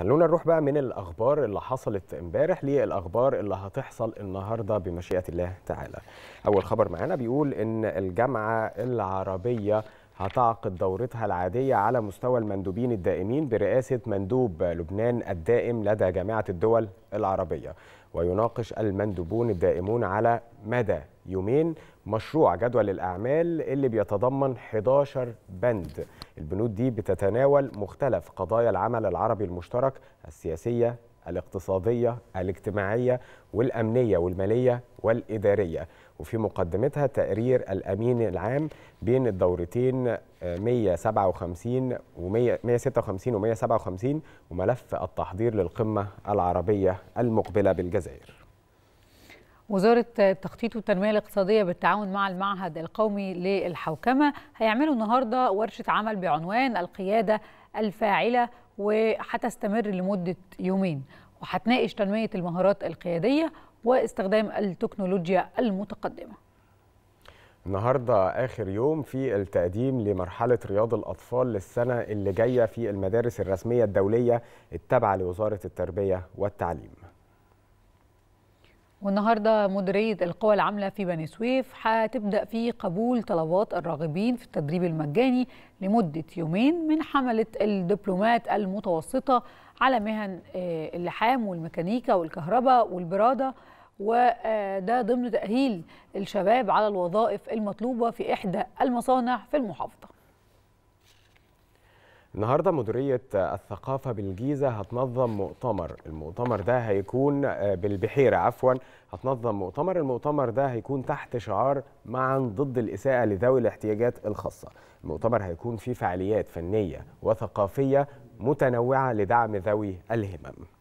خلونا نروح بقى من الاخبار اللي حصلت امبارح للاخبار اللي هتحصل النهارده بمشيئه الله تعالى. اول خبر معانا بيقول ان الجامعه العربيه هتعقد دورتها العادية على مستوى المندوبين الدائمين برئاسة مندوب لبنان الدائم لدى جامعة الدول العربية ويناقش المندوبون الدائمون على مدى يومين مشروع جدول الأعمال اللي بيتضمن 11 بند البنود دي بتتناول مختلف قضايا العمل العربي المشترك السياسية الاقتصادية الاجتماعية والأمنية والمالية والإدارية وفي مقدمتها تقرير الأمين العام بين الدورتين 157 و 156 و 157 وملف التحضير للقمة العربية المقبلة بالجزائر وزارة التخطيط والتنمية الاقتصادية بالتعاون مع المعهد القومي للحوكمة هيعملوا النهاردة ورشة عمل بعنوان القيادة الفاعلة وهتستمر لمدة يومين وهتناقش تنمية المهارات القيادية واستخدام التكنولوجيا المتقدمة النهارده اخر يوم في التقديم لمرحله رياض الاطفال للسنه اللي جايه في المدارس الرسميه الدوليه التابعه لوزاره التربيه والتعليم والنهارده مديريه القوى العامله في بني سويف هتبدا في قبول طلبات الراغبين في التدريب المجاني لمده يومين من حمله الدبلومات المتوسطه على مهن آه، اللحام والميكانيكا والكهرباء والبراده وده ضمن تاهيل الشباب على الوظائف المطلوبه في احدى المصانع في المحافظه النهارده مديريه الثقافه بالجيزه هتنظم مؤتمر، المؤتمر ده هيكون آه، بالبحيره عفوا، هتنظم مؤتمر، المؤتمر ده هيكون تحت شعار معا ضد الاساءه لذوي الاحتياجات الخاصه. المؤتمر هيكون فيه فعاليات فنيه وثقافيه متنوعه لدعم ذوي الهمم.